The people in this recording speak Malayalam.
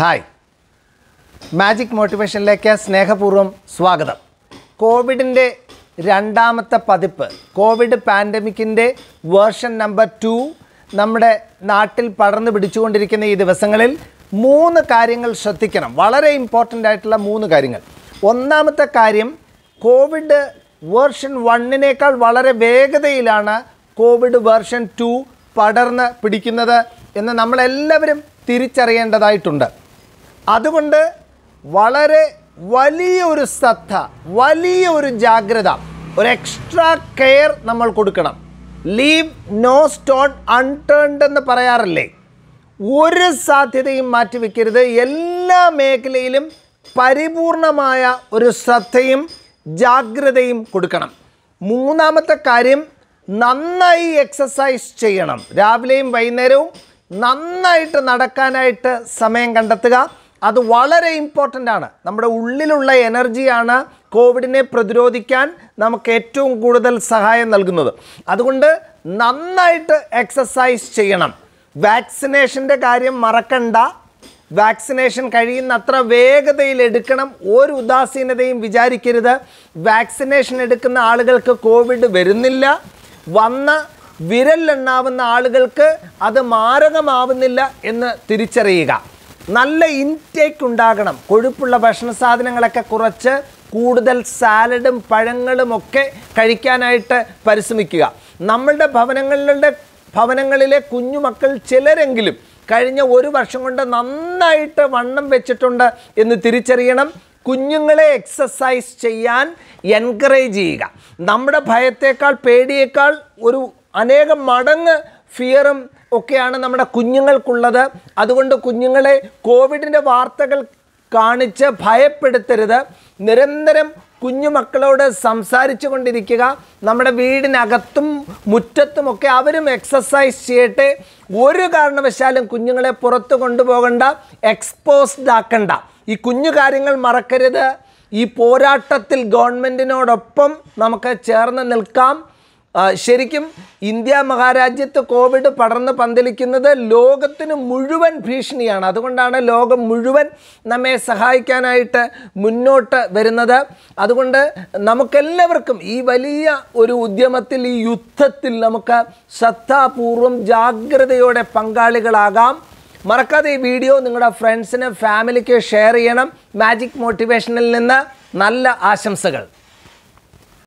ഹായ് മാജിക് മോട്ടിവേഷനിലേക്ക് സ്നേഹപൂർവ്വം സ്വാഗതം കോവിഡിൻ്റെ രണ്ടാമത്തെ പതിപ്പ് കോവിഡ് പാൻഡമിക്കിൻ്റെ വേർഷൻ നമ്പർ ടു നമ്മുടെ നാട്ടിൽ പടർന്നു പിടിച്ചുകൊണ്ടിരിക്കുന്ന ഈ ദിവസങ്ങളിൽ മൂന്ന് കാര്യങ്ങൾ ശ്രദ്ധിക്കണം വളരെ ഇമ്പോർട്ടൻ്റ് ആയിട്ടുള്ള മൂന്ന് കാര്യങ്ങൾ ഒന്നാമത്തെ കാര്യം കോവിഡ് വേർഷൻ വണ്ണിനേക്കാൾ വളരെ വേഗതയിലാണ് കോവിഡ് വേർഷൻ ടു പടർന്ന് പിടിക്കുന്നത് എന്ന് നമ്മളെല്ലാവരും തിരിച്ചറിയേണ്ടതായിട്ടുണ്ട് അതുകൊണ്ട് വളരെ വലിയ ഒരു ശ്രദ്ധ വലിയ ഒരു ജാഗ്രത ഒരു എക്സ്ട്രാ കെയർ നമ്മൾ കൊടുക്കണം ലീവ് നോ സ്റ്റോൺ അൺടേൺഡ് എന്ന് പറയാറില്ലേ ഒരു സാധ്യതയും മാറ്റിവെക്കരുത് എല്ലാ മേഖലയിലും പരിപൂർണമായ ഒരു ശ്രദ്ധയും ജാഗ്രതയും കൊടുക്കണം മൂന്നാമത്തെ കാര്യം നന്നായി എക്സസൈസ് ചെയ്യണം രാവിലെയും വൈകുന്നേരവും നന്നായിട്ട് നടക്കാനായിട്ട് സമയം കണ്ടെത്തുക അത് വളരെ ഇമ്പോർട്ടൻ്റ് ആണ് നമ്മുടെ ഉള്ളിലുള്ള എനർജിയാണ് കോവിഡിനെ പ്രതിരോധിക്കാൻ നമുക്ക് ഏറ്റവും കൂടുതൽ സഹായം നൽകുന്നത് അതുകൊണ്ട് നന്നായിട്ട് എക്സസൈസ് ചെയ്യണം വാക്സിനേഷൻ്റെ കാര്യം മറക്കണ്ട വാക്സിനേഷൻ കഴിയുന്നത്ര വേഗതയിൽ എടുക്കണം ഒരു ഉദാസീനതയും വിചാരിക്കരുത് വാക്സിനേഷൻ എടുക്കുന്ന ആളുകൾക്ക് കോവിഡ് വരുന്നില്ല വന്ന് വിരലെണ്ണാവുന്ന ആളുകൾക്ക് അത് മാരകമാവുന്നില്ല എന്ന് തിരിച്ചറിയുക നല്ല ഇൻടേക്ക് ഉണ്ടാകണം കൊഴുപ്പുള്ള ഭക്ഷണ സാധനങ്ങളൊക്കെ കുറച്ച് കൂടുതൽ സാലഡും പഴങ്ങളും ഒക്കെ കഴിക്കാനായിട്ട് പരിശ്രമിക്കുക നമ്മളുടെ ഭവനങ്ങളുടെ ഭവനങ്ങളിലെ കുഞ്ഞുമക്കൾ ചിലരെങ്കിലും കഴിഞ്ഞ ഒരു വർഷം കൊണ്ട് നന്നായിട്ട് വണ്ണം വെച്ചിട്ടുണ്ട് എന്ന് തിരിച്ചറിയണം കുഞ്ഞുങ്ങളെ എക്സസൈസ് ചെയ്യാൻ എൻകറേജ് ചെയ്യുക നമ്മുടെ ഭയത്തേക്കാൾ പേടിയേക്കാൾ ഒരു അനേകം മടങ്ങ് ഫിയറും ഒക്കെയാണ് നമ്മുടെ കുഞ്ഞുങ്ങൾക്കുള്ളത് അതുകൊണ്ട് കുഞ്ഞുങ്ങളെ കോവിഡിൻ്റെ വാർത്തകൾ കാണിച്ച് ഭയപ്പെടുത്തരുത് നിരന്തരം കുഞ്ഞു മക്കളോട് സംസാരിച്ചു കൊണ്ടിരിക്കുക നമ്മുടെ വീടിനകത്തും മുറ്റത്തുമൊക്കെ അവരും എക്സസൈസ് ചെയ്യട്ടെ ഒരു കാരണവശാലും കുഞ്ഞുങ്ങളെ പുറത്തു കൊണ്ടുപോകണ്ട എക്സ്പോസ്ഡ് ആക്കണ്ട ഈ കുഞ്ഞു കാര്യങ്ങൾ മറക്കരുത് ഈ പോരാട്ടത്തിൽ ഗവൺമെൻറ്റിനോടൊപ്പം നമുക്ക് ചേർന്ന് നിൽക്കാം ശരിക്കും ഇന്ത്യ മഹാരാജ്യത്ത് കോവിഡ് പടർന്ന് പന്തലിക്കുന്നത് ലോകത്തിന് മുഴുവൻ ഭീഷണിയാണ് അതുകൊണ്ടാണ് ലോകം മുഴുവൻ നമ്മെ സഹായിക്കാനായിട്ട് മുന്നോട്ട് വരുന്നത് അതുകൊണ്ട് നമുക്കെല്ലാവർക്കും ഈ വലിയ ഒരു ഉദ്യമത്തിൽ ഈ യുദ്ധത്തിൽ നമുക്ക് ശ്രദ്ധാപൂർവം ജാഗ്രതയോടെ പങ്കാളികളാകാം മറക്കാതെ ഈ വീഡിയോ നിങ്ങളുടെ ഫ്രണ്ട്സിന് ഫാമിലിക്ക് ഷെയർ ചെയ്യണം മാജിക് മോട്ടിവേഷനിൽ നിന്ന് നല്ല ആശംസകൾ